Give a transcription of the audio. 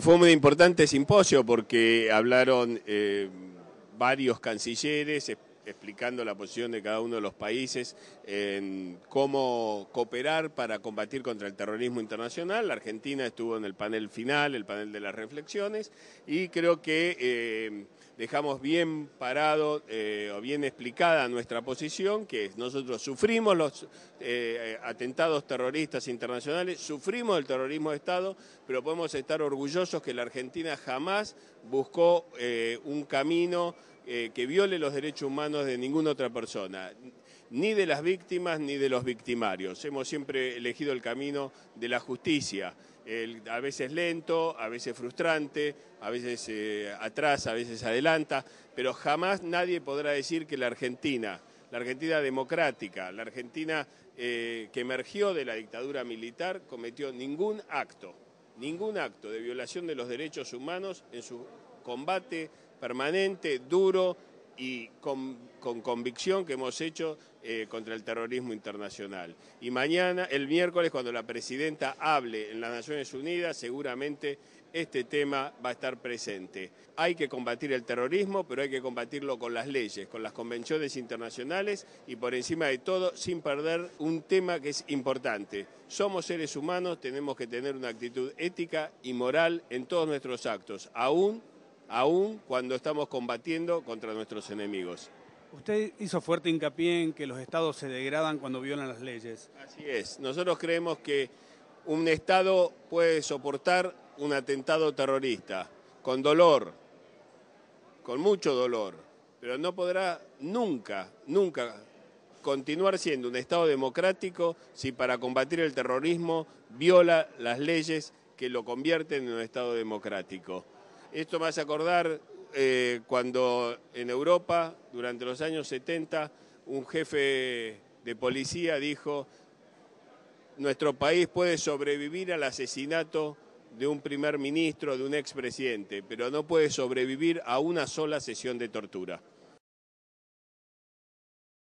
Fue un importante simposio porque hablaron eh, varios cancilleres explicando la posición de cada uno de los países en cómo cooperar para combatir contra el terrorismo internacional. La Argentina estuvo en el panel final, el panel de las reflexiones, y creo que... Eh, dejamos bien parado eh, o bien explicada nuestra posición, que nosotros sufrimos los eh, atentados terroristas internacionales, sufrimos el terrorismo de Estado, pero podemos estar orgullosos que la Argentina jamás buscó eh, un camino que viole los derechos humanos de ninguna otra persona ni de las víctimas ni de los victimarios. Hemos siempre elegido el camino de la justicia, a veces lento, a veces frustrante, a veces eh, atrás, a veces adelanta, pero jamás nadie podrá decir que la Argentina, la Argentina democrática, la Argentina eh, que emergió de la dictadura militar, cometió ningún acto, ningún acto de violación de los derechos humanos en su combate permanente, duro, y con, convicción que hemos hecho eh, contra el terrorismo internacional. Y mañana, el miércoles, cuando la presidenta hable en las Naciones Unidas, seguramente este tema va a estar presente. Hay que combatir el terrorismo, pero hay que combatirlo con las leyes, con las convenciones internacionales y por encima de todo sin perder un tema que es importante. Somos seres humanos, tenemos que tener una actitud ética y moral en todos nuestros actos, aún aún cuando estamos combatiendo contra nuestros enemigos. Usted hizo fuerte hincapié en que los estados se degradan cuando violan las leyes. Así es. Nosotros creemos que un estado puede soportar un atentado terrorista con dolor, con mucho dolor, pero no podrá nunca, nunca continuar siendo un estado democrático si para combatir el terrorismo viola las leyes que lo convierten en un estado democrático. Esto me hace acordar eh, cuando en Europa, durante los años 70, un jefe de policía dijo, nuestro país puede sobrevivir al asesinato de un primer ministro, de un expresidente, pero no puede sobrevivir a una sola sesión de tortura.